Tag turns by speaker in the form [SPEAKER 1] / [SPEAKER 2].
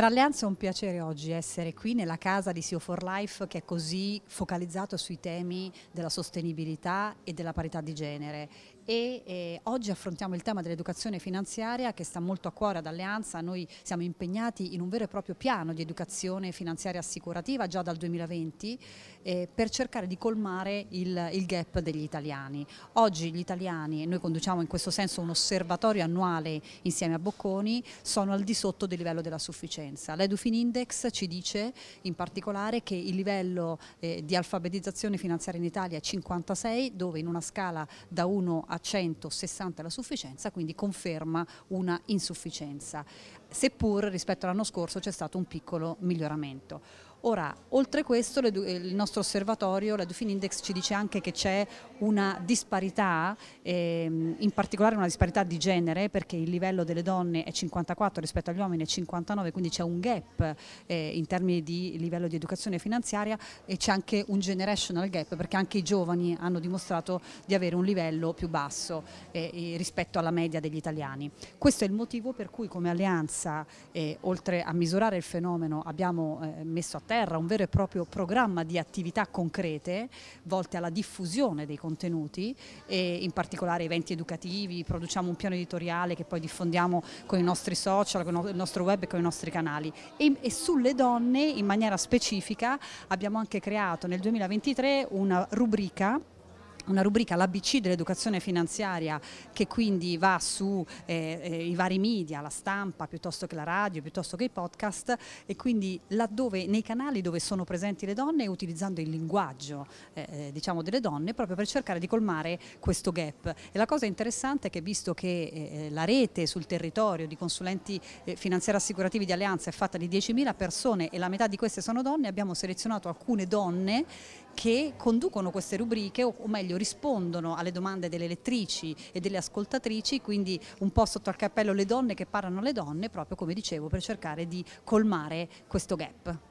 [SPEAKER 1] Per Alleanza è un piacere oggi essere qui nella casa di CO4 Life che è così focalizzato sui temi della sostenibilità e della parità di genere e eh, oggi affrontiamo il tema dell'educazione finanziaria che sta molto a cuore ad Alleanza, noi siamo impegnati in un vero e proprio piano di educazione finanziaria assicurativa già dal 2020 eh, per cercare di colmare il, il, gap degli italiani. Oggi gli italiani, e noi conduciamo in questo senso un osservatorio annuale insieme a Bocconi, sono al di sotto del livello della sufficienza. L'Edufin Index ci dice in particolare che il livello eh, di alfabetizzazione finanziaria in Italia è 56 dove in una scala da 1 a 160 la sufficienza, quindi conferma una insufficienza, seppur rispetto all'anno scorso c'è stato un piccolo miglioramento. Ora, oltre questo il nostro osservatorio, la Dufin Index ci dice anche che c'è una disparità, ehm, in particolare una disparità di genere perché il livello delle donne è 54 rispetto agli uomini è 59, quindi c'è un gap eh, in termini di livello di educazione finanziaria e c'è anche un generational gap perché anche i giovani hanno dimostrato di avere un livello più basso eh, rispetto alla media degli italiani. Questo è il motivo per cui come alleanza, eh, oltre a misurare il fenomeno, abbiamo eh, messo a terra un vero e proprio programma di attività concrete volte alla diffusione dei contenuti e in particolare eventi educativi, produciamo un piano editoriale che poi diffondiamo con i nostri social, con il nostro web e con i nostri canali e, e sulle donne in maniera specifica abbiamo anche creato nel 2023 una rubrica una rubrica, l'ABC dell'educazione finanziaria, che quindi va sui eh, eh vari media, la stampa, piuttosto che la radio, piuttosto che i podcast, e quindi laddove, nei canali dove sono presenti le donne, utilizzando il linguaggio eh, eh diciamo delle donne, proprio per cercare di colmare questo gap. E la cosa interessante è che visto che eh, eh la rete sul territorio di consulenti finanziari assicurativi di Alleanza è fatta di 10.000 persone e la metà di queste sono donne, abbiamo selezionato alcune donne che conducono queste rubriche o, meglio rispondono alle domande delle lettrici e delle ascoltatrici, quindi un po' sotto al cappello le donne che parlano alle donne, proprio come dicevo, per cercare di colmare questo gap.